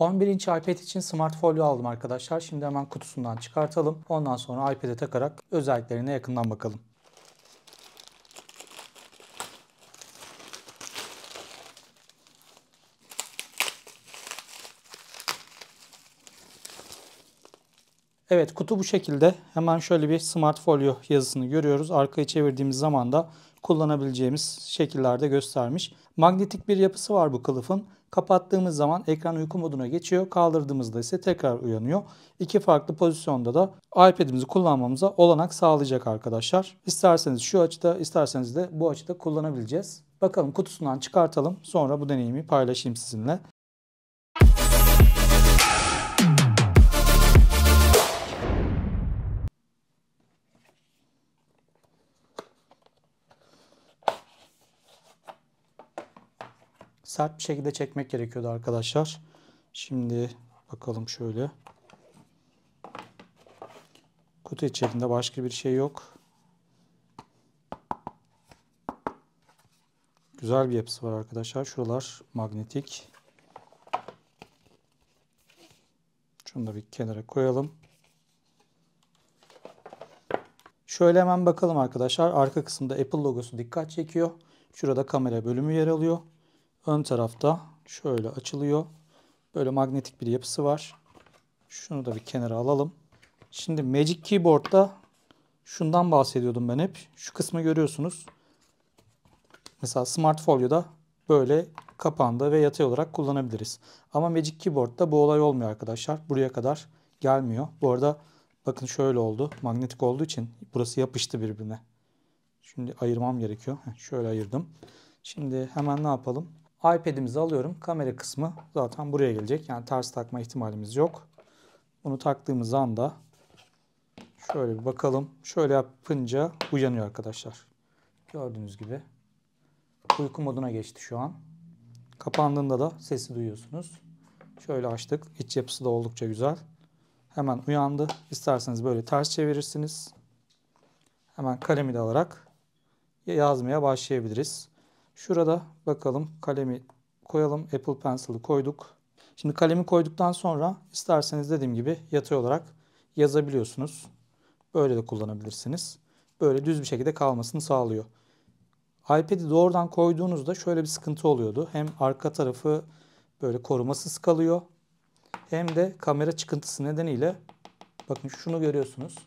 11 inç iPad için Smart Folio aldım arkadaşlar. Şimdi hemen kutusundan çıkartalım. Ondan sonra iPad'e takarak özelliklerine yakından bakalım. Evet kutu bu şekilde. Hemen şöyle bir Smart Folio yazısını görüyoruz. Arkayı çevirdiğimiz zaman da kullanabileceğimiz şekillerde göstermiş. Magnetik bir yapısı var bu kılıfın. Kapattığımız zaman ekran uyku moduna geçiyor. Kaldırdığımızda ise tekrar uyanıyor. İki farklı pozisyonda da iPad'imizi kullanmamıza olanak sağlayacak arkadaşlar. İsterseniz şu açıda isterseniz de bu açıda kullanabileceğiz. Bakalım kutusundan çıkartalım. Sonra bu deneyimi paylaşayım sizinle. sert bir şekilde çekmek gerekiyordu arkadaşlar. Şimdi bakalım şöyle. Kutu içerisinde başka bir şey yok. Güzel bir yapısı var arkadaşlar. Şuralar magnetik. Şunu da bir kenara koyalım. Şöyle hemen bakalım arkadaşlar. Arka kısımda Apple logosu dikkat çekiyor. Şurada kamera bölümü yer alıyor ön tarafta şöyle açılıyor. Böyle magnetik bir yapısı var. Şunu da bir kenara alalım. Şimdi Magic Keyboard'da şundan bahsediyordum ben hep. Şu kısmı görüyorsunuz. Mesela Smart Folio'da böyle kapağında ve yatay olarak kullanabiliriz. Ama Magic Keyboard'da bu olay olmuyor arkadaşlar. Buraya kadar gelmiyor. Bu arada bakın şöyle oldu. Magnetik olduğu için burası yapıştı birbirine. Şimdi ayırmam gerekiyor. şöyle ayırdım. Şimdi hemen ne yapalım? iPad'imizi alıyorum. Kamera kısmı zaten buraya gelecek. Yani ters takma ihtimalimiz yok. Bunu taktığımız anda şöyle bir bakalım. Şöyle yapınca uyanıyor arkadaşlar. Gördüğünüz gibi. Uyku moduna geçti şu an. Kapandığında da sesi duyuyorsunuz. Şöyle açtık. İç yapısı da oldukça güzel. Hemen uyandı. İsterseniz böyle ters çevirirsiniz. Hemen kalemi de alarak yazmaya başlayabiliriz. Şurada bakalım kalemi koyalım. Apple Pencil'ı koyduk. Şimdi kalemi koyduktan sonra isterseniz dediğim gibi yatay olarak yazabiliyorsunuz. Böyle de kullanabilirsiniz. Böyle düz bir şekilde kalmasını sağlıyor. iPad'i doğrudan koyduğunuzda şöyle bir sıkıntı oluyordu. Hem arka tarafı böyle korumasız kalıyor. Hem de kamera çıkıntısı nedeniyle bakın şunu görüyorsunuz.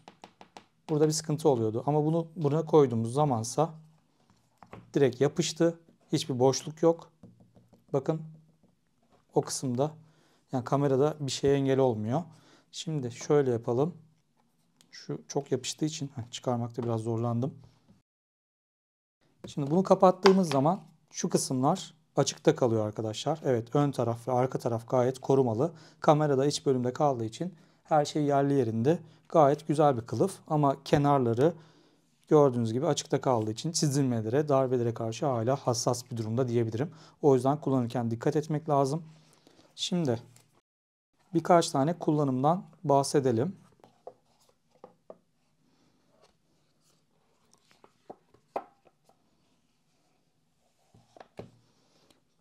Burada bir sıkıntı oluyordu. Ama bunu buna koyduğumuz zamansa direkt yapıştı. Hiçbir boşluk yok. Bakın o kısımda yani kamerada bir şeye engel olmuyor. Şimdi şöyle yapalım. Şu çok yapıştığı için çıkarmakta biraz zorlandım. Şimdi bunu kapattığımız zaman şu kısımlar açıkta kalıyor arkadaşlar. Evet ön taraf ve arka taraf gayet korumalı. Kamerada iç bölümde kaldığı için her şey yerli yerinde. Gayet güzel bir kılıf ama kenarları gördüğünüz gibi açıkta kaldığı için çizilmelere, darbelere karşı hala hassas bir durumda diyebilirim. O yüzden kullanırken dikkat etmek lazım. Şimdi birkaç tane kullanımdan bahsedelim.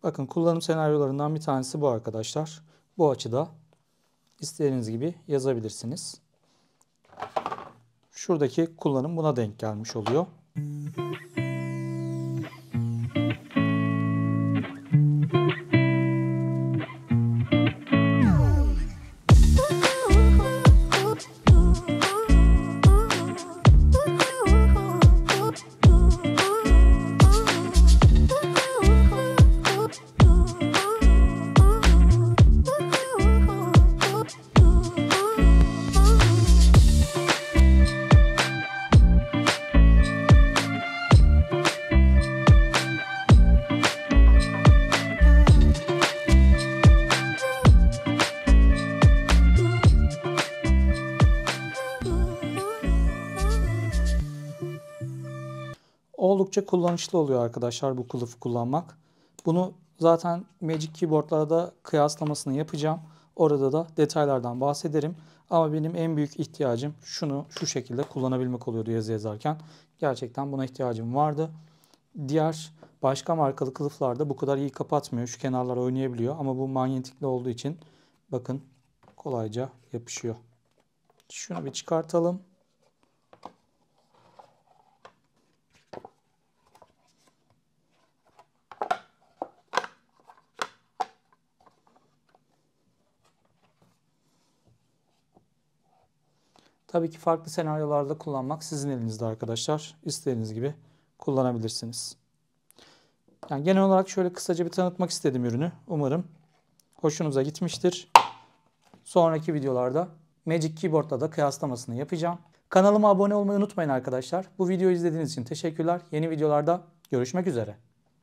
Bakın kullanım senaryolarından bir tanesi bu arkadaşlar. Bu açıda istediğiniz gibi yazabilirsiniz. Şuradaki kullanım buna denk gelmiş oluyor. oldukça kullanışlı oluyor arkadaşlar bu kılıfı kullanmak. Bunu zaten Magic Keyboard'larda kıyaslamasını yapacağım. Orada da detaylardan bahsederim. Ama benim en büyük ihtiyacım şunu şu şekilde kullanabilmek oluyordu yazı yazarken. Gerçekten buna ihtiyacım vardı. Diğer başka markalı kılıflarda bu kadar iyi kapatmıyor. Şu kenarlar oynayabiliyor ama bu manyetikli olduğu için bakın kolayca yapışıyor. Şunu bir çıkartalım. Tabii ki farklı senaryolarda kullanmak sizin elinizde arkadaşlar. İstediğiniz gibi kullanabilirsiniz. Yani genel olarak şöyle kısaca bir tanıtmak istedim ürünü. Umarım hoşunuza gitmiştir. Sonraki videolarda Magic Keyboard'la da kıyaslamasını yapacağım. Kanalıma abone olmayı unutmayın arkadaşlar. Bu videoyu izlediğiniz için teşekkürler. Yeni videolarda görüşmek üzere.